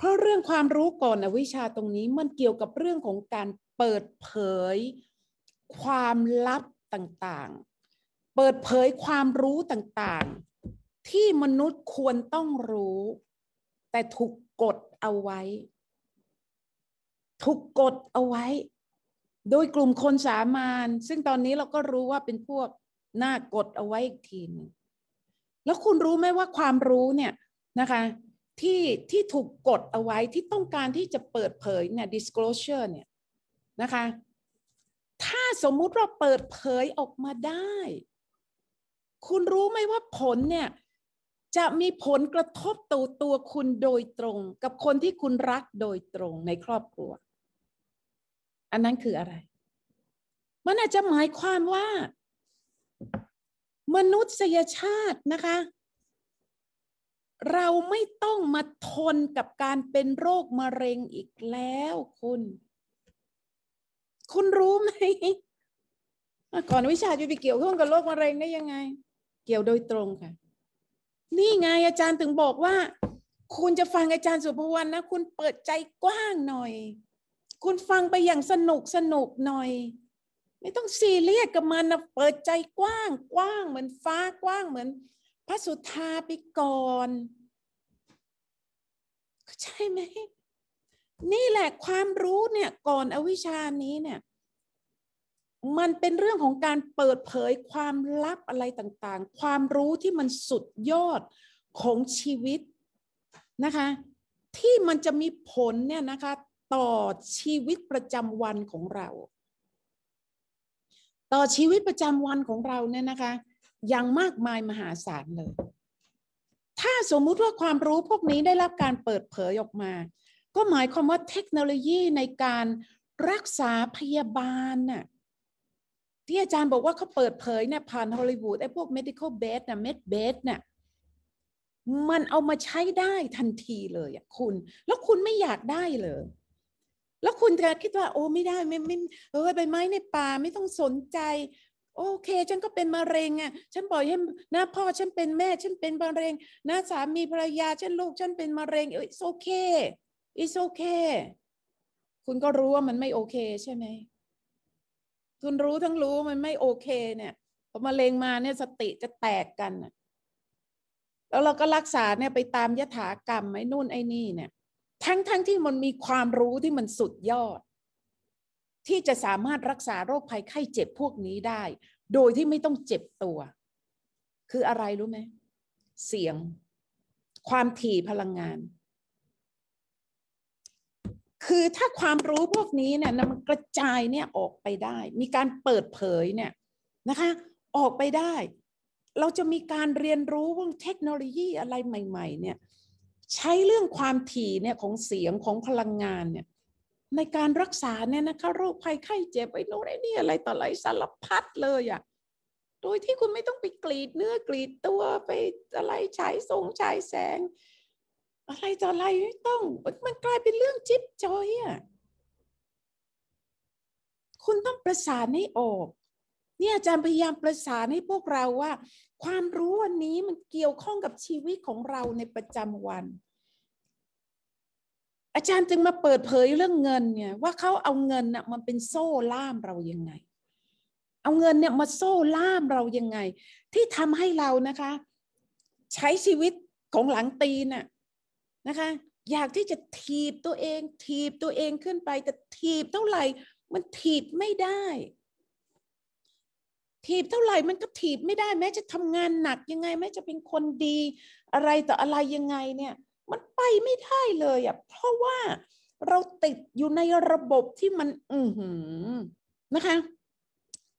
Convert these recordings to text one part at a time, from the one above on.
เพราะเรื่องความรู้ก่อนนะวิชาตรงนี้มันเกี่ยวกับเรื่องของการเปิดเผยความลับต่างๆ เปิดเผยความรู้ต่างๆ ที่มนุษย์ควรต้องรู้ แต่ถูกกดเอาไว้ถูกกดเอาไว้ โดยกลุ่มคนสามานซึ่งตอนนี้เราก็รู้ว่าเป็นพวกหน้ากดเอาไว้อีกทีนึงแล้วคุณรู้ไหมว่าความรู้เนี่ยนะคะที่ที่ถูกกดเอาไว้ที่ต้องการที่จะเปิดเผยเนี่ย disclosure เนี่ยนะคะ ถ้าสมมุติเราเปิดเผยออกมาได้ คุณรู้ไหมว่าผลเนี่ย จะมีผลกระทบตัวตัวคุณโดยตรง กับคนที่คุณรักโดยตรงในครอบครัว อันนั้นคืออะไร มันอาจจะหมายความว่า มนุษยชาตินะคะเราไม่ต้องมาทนกับการเป็นโรคมะเร็งอีกแล้วคุณ คุณรู้ไหมก่อนวิชาจะไปเกี่ยวข้องกับโรคมะเร็งได้ยังไง เกี่ยวโดยตรงค่ะ นี่ไงอาจารย์ถึงบอกว่า คุณจะฟังอาจารย์สุภวรรณนะ คุณเปิดใจกว้างหน่อย คุณฟังไปอย่างสนุกสนุกหน่อย ไม่ต้องซีเรียสกับมันนะเปิดใจกว้าง กว้างเหมือนฟ้ากว้างเหมือนพระสุธาปิกรใช่ไหมนี่แหละความรู้เนี่ยก่อนอวิชานี้เนี่ย มันเป็นเรื่องของการเปิดเผยความลับอะไรต่างๆ ความรู้ที่มันสุดยอดของชีวิตนะคะ ที่มันจะมีผลเนี่ยนะคะ ต่อชีวิตประจำวันของเรา ต่อชีวิตประจำวันของเราเนี่ยนะคะอย่างมากมายมหาศาลเลย ถ้าสมมุติว่าความรู้พวกนี้ได้รับการเปิดเผยออกมา ก็หมายความว่าเทคโนโลยีในการรักษาพยาบาลน่ะ ที่อาจารย์บอกว่าเขาเปิดเผยเนี่ยผ่านฮอลลีวูดไอ้พวก medical bed นะ med bed น่ะมันเอามาใช้ได้ทันทีเลยอะคุณ แล้วคุณไม่อยากได้เลย แล้วคุณจะคิดว่า โอ้ไม่ได้ไม่ไม่เออใบไม้ในป่าไม่ต้องสนใจโอเคฉันก็เป็นมะเร็งอะ่ะ ฉันบอกให้นะพ่อฉันเป็นแม่ฉันเป็นมะเร็งนะสามีภรรยาฉันลูกฉันเป็นมะเร็งอ t s โอเคอีสโอเคคุณก็รู้ว่ามันไม่โอเค ใช่ไหมคุณรู้ทั้งรู้มันไม่โอเค เนี่ยพอมะเร็งมาเนี่ยสติจะแตกกันแล้วเราก็รักษาเนี่ยไปตามยถากรรมไอ้นู่นไอ้นี่เนี่ย ทั้งทั้งที่มันมีความรู้ที่มันสุดยอดที่จะสามารถรักษาโรคภัยไข้เจ็บพวกนี้ได้ โดยที่ไม่ต้องเจ็บตัว คืออะไรรู้ไหมเสียง ความถี่พลังงาน คือถ้าความรู้พวกนี้เนี่ยมันกระจายเนี่ยออกไปได้ มีการเปิดเผยเนี่ยนะคะ ออกไปได้ เราจะมีการเรียนรู้ว่าเทคโนโลยีอะไรใหม่ ๆ เนี่ย ใช้เรื่องความถี่เนี่ยของเสียงของพลังงานเนี่ยในการรักษาเนี่ยนะคะโรคภัยไข้เจ็บไอ้นู้นไอ้นี่อะไรต่ออะไรสารพัดเลยอะ่ะ โดยที่คุณไม่ต้องไปกรีดเนื้อกรีดตัวไปอะไรฉายสงฉายแสง อะไรต่ออะไรไม่ต้องมันกลายเป็นเรื่องจิ๊บจอยอะ่ะ คุณต้องประสานให้ออก เนี่ยอาจารย์พยายามประสานให้พวกเราว่า ความรู้วันนี้มันเกี่ยวข้องกับชีวิตของเราในประจำวันอาจารย์จึงมาเปิดเผยเรื่องเงินเนี่ยว่าเขาเอาเงินน่ะมันเป็นโซ่ล่ามเรายังไง เอาเงินเนี่ยมาโซ่ล่ามเรายังไง ที่ทำให้เรานะคะ ใช้ชีวิตของหลังตีน่ะนะคะ อยากที่จะถีบตัวเองถีบตัวเองขึ้นไปแต่ถีบเท่าไหร่มันถีบไม่ได้ถีบเท่าไหร่มันก็ถีบไม่ได้แม้จะทำงานหนักยังไงแม้จะเป็นคนดีอะไรต่ออะไรยังไง เนี่ยมันไปไม่ได้เลยอะ่ะเพราะว่าเราติดอยู่ในระบบที่มันอือหือนะคะ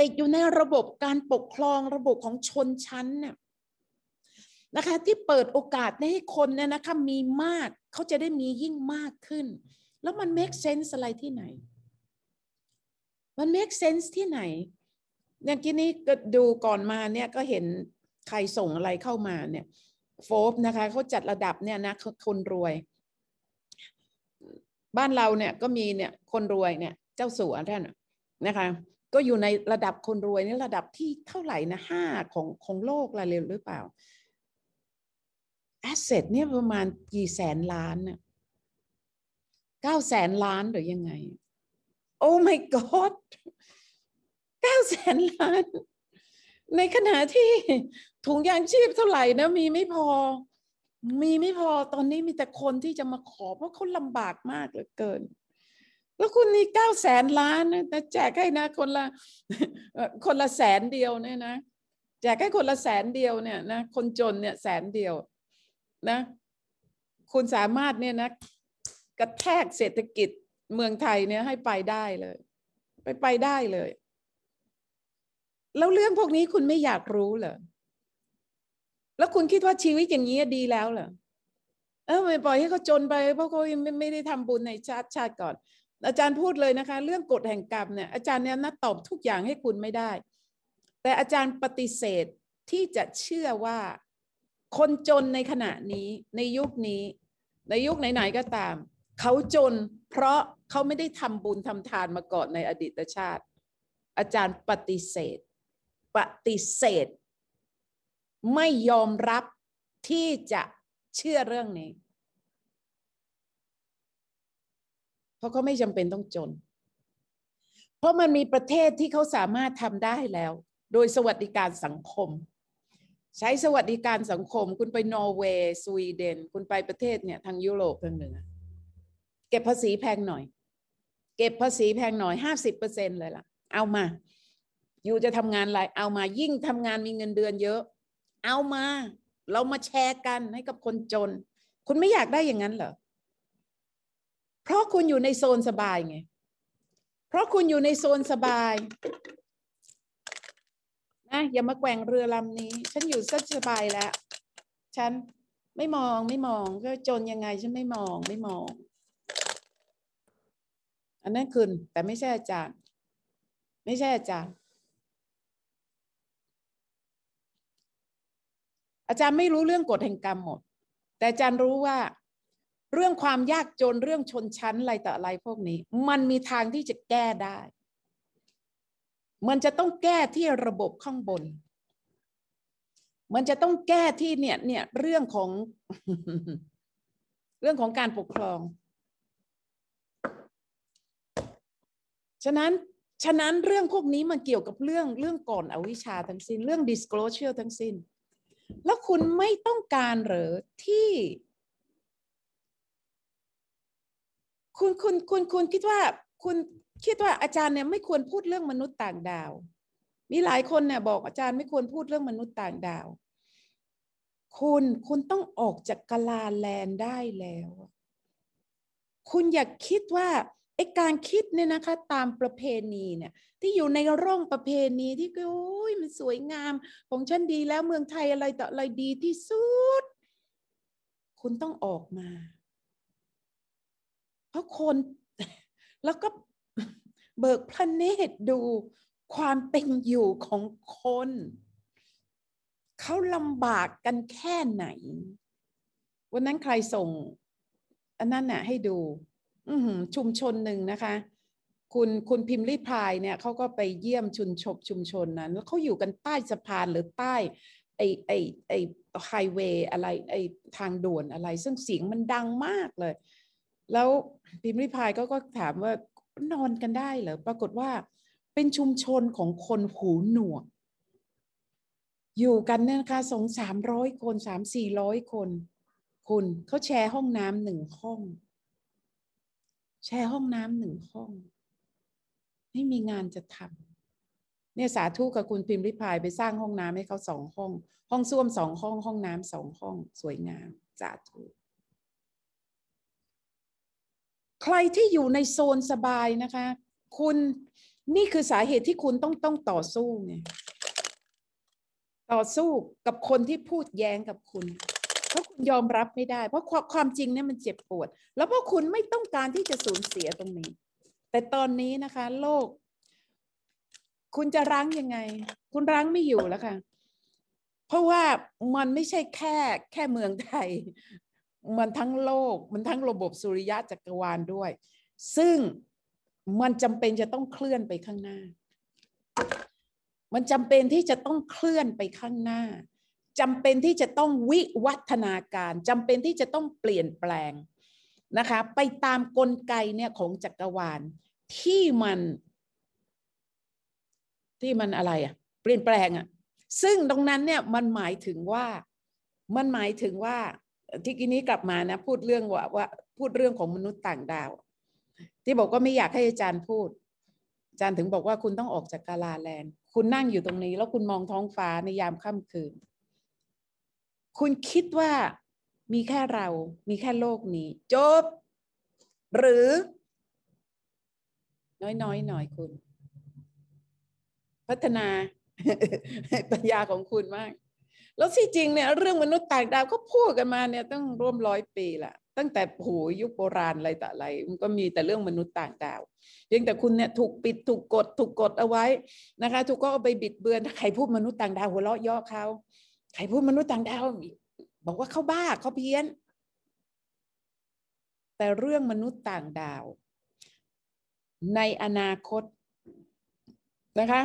ติดอยู่ในระบบการปกครองระบบของชนชั้นน่ะนะคะ ที่เปิดโอกาสให้คนเนี่ยนะคะมีมากเขาจะได้มียิ่งมากขึ้น แล้วมัน make sense อะไรที่ไหน มัน make sense ที่ไหนอย่างกี้นี้ก็ดูก่อนมาเนี่ยก็เห็นใครส่งอะไรเข้ามาเนี่ยโฟบนะคะเขาจัดระดับเนี่ยนะคนรวย บ้านเราเนี่ยก็มีเนี่ย คนรวยเนี่ย เจ้าสัวท่านนะคะ ก็อยู่ในระดับคนรวยนี่ระดับที่เท่าไหร่นะห้าของของโลกละเร็วหรือเปล่าแอสเซทเนี่ยประมาณกี่แสนล้านเนี่ยเก้าแสนล้านหรือยังไง โอ้ my god เก้าแสนล้านในขณะที่ถุงยางชีพเท่าไหร่นะมีไม่พอ มีไม่พอตอนนี้มีแต่คนที่จะมาขอเพราะเขาลำบากมากเหลือเกิน แล้วคุณนี่เก้าแสนล้านนะแจกให้นะ คนละคนละแสนเดียวเนี่ยนะแจกให้คนละแสนเดียวเนี่ยนะคนจนเนี่ยแสนเดียวนะ คุณสามารถเนี่ยนะ กระแทกเศรษฐกิจเมืองไทยเนี่ยให้ไปได้เลย ไปไปได้เลยแล้วเรื่องพวกนี้คุณไม่อยากรู้เหรอ แล้วคุณคิดว่าชีวิตอย่างนี้ดีแล้วเหรอ เออไม่ปล่อยให้เขาจนไปเพราะเขาไม่ไม่ได้ทำบุญในชาติชาติก่อน อาจารย์พูดเลยนะคะ เรื่องกฎแห่งกรรมเนี่ยอาจารย์เนี่ยนัดตอบทุกอย่างให้คุณไม่ได้ แต่อาจารย์ปฏิเสธที่จะเชื่อว่าคนจนในขณะนี้ในยุคนี้ ในยุคไหน ๆ ก็ตาม เขาจนเพราะเขาไม่ได้ทำบุญทำทานมาก่อนในอดีตชาติ อาจารย์ปฏิเสธปฏิเสธไม่ยอมรับที่จะเชื่อเรื่องนี้ เพราะเขาไม่จำเป็นต้องจน เพราะมันมีประเทศที่เขาสามารถทำได้แล้ว โดยสวัสดิการสังคม ใช้สวัสดิการสังคม คุณไปนอร์เวย์สวีเดน คุณไปประเทศเนี่ยทางยุโรปทางเหนือเก็บภาษีแพงหน่อย เก็บภาษีแพงหน่อยห้าสิบเปอร์เซ็นเลยล่ะเอามาอยู่จะทำงานอะไรเอามายิ่งทำงานมีเงินเดือนเยอะ เอามา เรามาแชร์กันให้กับคนจน คุณไม่อยากได้อย่างนั้นเหรอ เพราะคุณอยู่ในโซนสบายไง เพราะคุณอยู่ในโซนสบายนะอย่ามาแกว่งเรือลำนี้ ฉันอยู่สสบายแล้ว ฉันไม่มองไม่มองก็จนยังไง ฉันไม่มองไม่มอง อันนั้นคุณแต่ไม่ใช่อาจารย์ ไม่ใช่อาจารย์อาจารย์ไม่รู้เรื่องกฎแห่งกรรม หมด แต่อาจารย์รู้ว่า เรื่องความยากจนเรื่องชนชั้นอะไรต่ออะไรพวกนี้ มันมีทางที่จะแก้ได้ มันจะต้องแก้ที่ระบบข้างบน มันจะต้องแก้ที่เนี่ยเนี่ยเรื่องของ เรื่องของการปกครอง ฉะนั้น ฉะนั้นเรื่องพวกนี้มันเกี่ยวกับเรื่องเรื่องก่อนอวิชชาทั้งสิน้น เรื่อง disclosure ทั้งสิน้นแล้วคุณไม่ต้องการหรือที่ คุณคุณคุณคุณคิดว่า คุณคิดว่าอาจารย์เนี่ยไม่ควรพูดเรื่องมนุษย์ต่างดาว มีหลายคนเนี่ย บอกอาจารย์ไม่ควรพูดเรื่องมนุษย์ต่างดาว คุณคุณต้องออกจากกาลาแลนได้แล้ว คุณอย่าคิดว่าไอการคิดเนี่ยนะคะตามประเพณีเนี่ยที่อยู่ในร่องประเพณีที่โอ้ยมันสวยงามของฉันดีแล้วเมืองไทยอะไรต่ออะไรดีที่สุด คุณต้องออกมา เพราะคนแล้วก็เบิกพระเนตรดูความเป็นอยู่ของคน เขาลำบากกันแค่ไหน วันนั้นใครส่งอันนั้นน่ะให้ดูชุมชนหนึ่งนะคะ คุณคุณพิมพ์รีพายเนี่ยเขาก็ไปเยี่ยมชุนชบชุมชนนะั้นแล้วเขาอยู่กันใต้สะพานหรือใต้ ไอไอไอไฮเวย์อะไร ไอทางด่วนอะไร ซึ่งเสียงมันดังมากเลย แล้วพิมพ์รีพายก็ก็ถามว่านอนกันได้เหรอปรากฏว่าเป็นชุมชนของคนหูหนวก อยู่กันเนี่ยนะคะสองสามร้อยคนสามสี่ร้อยคน คุณเขาแชร์ห้องน้ำหนึ่งห้องแชร์ห้องน้ำหนึ่งห้องไม่มีงานจะทำเนี่ยสาธุกับคุณพิมพ์ริพายไปสร้างห้องน้ำให้เขาสองห้อง ห้องส้วมสองห้องห้องน้ำสองห้องสวยงาม สาธุ ใครที่อยู่ในโซนสบายนะคะ คุณนี่คือสาเหตุที่คุณต้องต้องต่อสู้ไงต่อสู้กับคนที่พูดแย้งกับคุณเพราะคุณยอมรับไม่ได้ เพราะความจริงเนี่ยมันเจ็บปวด แล้วเพราะคุณไม่ต้องการที่จะสูญเสียตรงนี้ แต่ตอนนี้นะคะ โลก คุณจะรั้งยังไง คุณรั้งไม่อยู่แล้วค่ะ เพราะว่ามันไม่ใช่แค่ แค่เมืองไทย มันทั้งโลกมันทั้งระบบสุริยะจักรวาลด้วย ซึ่งมันจำเป็นจะต้องเคลื่อนไปข้างหน้า มันจำเป็นที่จะต้องเคลื่อนไปข้างหน้าจำเป็นที่จะต้องวิวัฒนาการจำเป็นที่จะต้องเปลี่ยนแปลงนะคะไปตามกลไกเนี่ยของจักรวาลที่มันที่มันอะไรอะเปลี่ยนแปลงอะซึ่งตรงนั้นเนี่ยมันหมายถึงว่ามันหมายถึงว่า ที่กินี้กลับมานะ พูดเรื่องว่าว่าพูดเรื่องของมนุษย์ต่างดาว ที่บอกว่าไม่อยากให้อาจารย์พูด อาจารย์ถึงบอกว่าคุณต้องออกจากกาลาแลนคุณนั่งอยู่ตรงนี้แล้วคุณมองท้องฟ้าในยามค่ำคืนคุณคิดว่ามีแค่เรา มีแค่โลกนี้จบ หรือ น้อยๆหน่อยคุณ พัฒนาปัญญาของคุณมาก แล้วที่จริงเนี่ย เรื่องมนุษย์ต่างดาวก็พูดกันมาเนี่ยตั้งร่วมร้อยปี ละ ตั้งแต่โหยุคโบราณอะไรแต่อะไร มันก็มีแต่เรื่องมนุษย์ต่างดาว เพียงแต่คุณเนี่ยถูกปิด ถูกกด ถูกกดเอาไว้นะคะ ถูกก็เอาไปบิดเบือนใครพูดมนุษย์ต่างดาวหัวเราะย่อเขาใครพูดมนุษย์ต่างดาว บอกว่าเขาบ้าเขาเพี้ยน แต่เรื่องมนุษย์ต่างดาว ในอนาคตนะคะ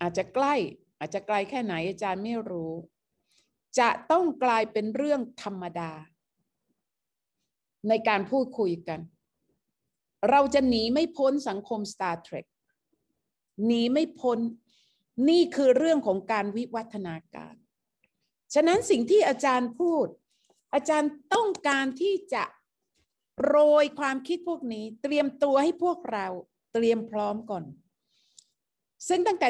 อาจจะใกล้ อาจจะไกลแค่ไหนอาจารย์ไม่รู้ จะต้องกลายเป็นเรื่องธรรมดา ในการพูดคุยกัน เราจะหนีไม่พ้นสังคม Star Trek หนีไม่พ้นนี่คือเรื่องของการวิวัฒนาการฉะนั้นสิ่งที่อาจารย์พูด อาจารย์ต้องการที่จะโรยความคิดพวกนี้ เตรียมตัวให้พวกเราเตรียมพร้อมก่อนซึ่งตั้งแต่